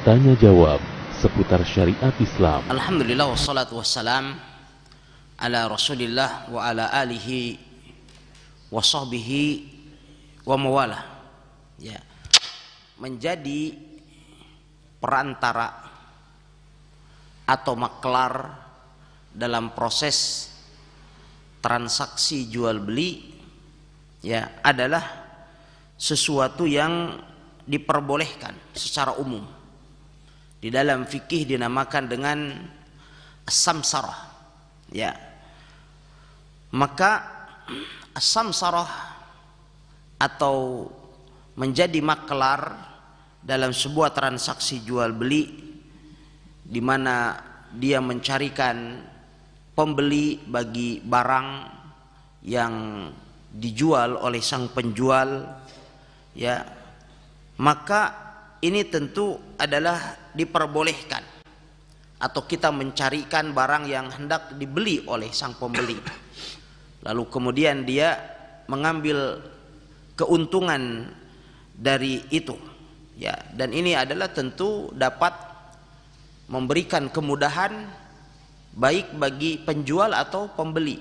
Tanya jawab seputar syariat Islam. Alhamdulillah wassalatu wassalam ala Rasulillah wa ala alihi wa sahbihi wa mawala. Ya. Menjadi perantara atau maklar dalam proses transaksi jual beli ya adalah sesuatu yang diperbolehkan secara umum di dalam fikih dinamakan dengan samsarah ya maka samsarah atau menjadi maklar dalam sebuah transaksi jual beli di mana dia mencarikan pembeli bagi barang yang dijual oleh sang penjual ya maka ini tentu adalah diperbolehkan atau kita mencarikan barang yang hendak dibeli oleh sang pembeli lalu kemudian dia mengambil keuntungan dari itu ya dan ini adalah tentu dapat memberikan kemudahan baik bagi penjual atau pembeli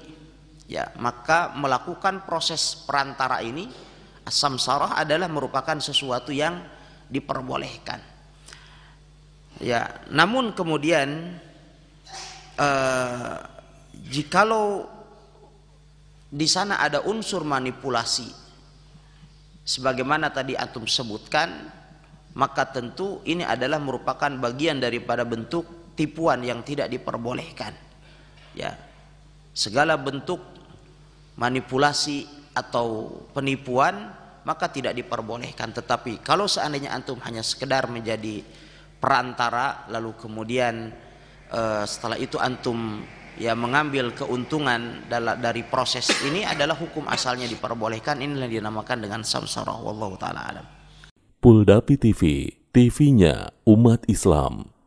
ya maka melakukan proses perantara ini asam sarah adalah merupakan sesuatu yang diperbolehkan. Ya, namun kemudian eh, jikalau di sana ada unsur manipulasi, sebagaimana tadi antum sebutkan, maka tentu ini adalah merupakan bagian daripada bentuk tipuan yang tidak diperbolehkan. Ya, segala bentuk manipulasi atau penipuan maka tidak diperbolehkan tetapi kalau seandainya antum hanya sekedar menjadi perantara lalu kemudian uh, setelah itu antum ya mengambil keuntungan dari proses ini adalah hukum asalnya diperbolehkan inilah dinamakan dengan samsara wallahu taala alam Puldapi TV TV-nya umat Islam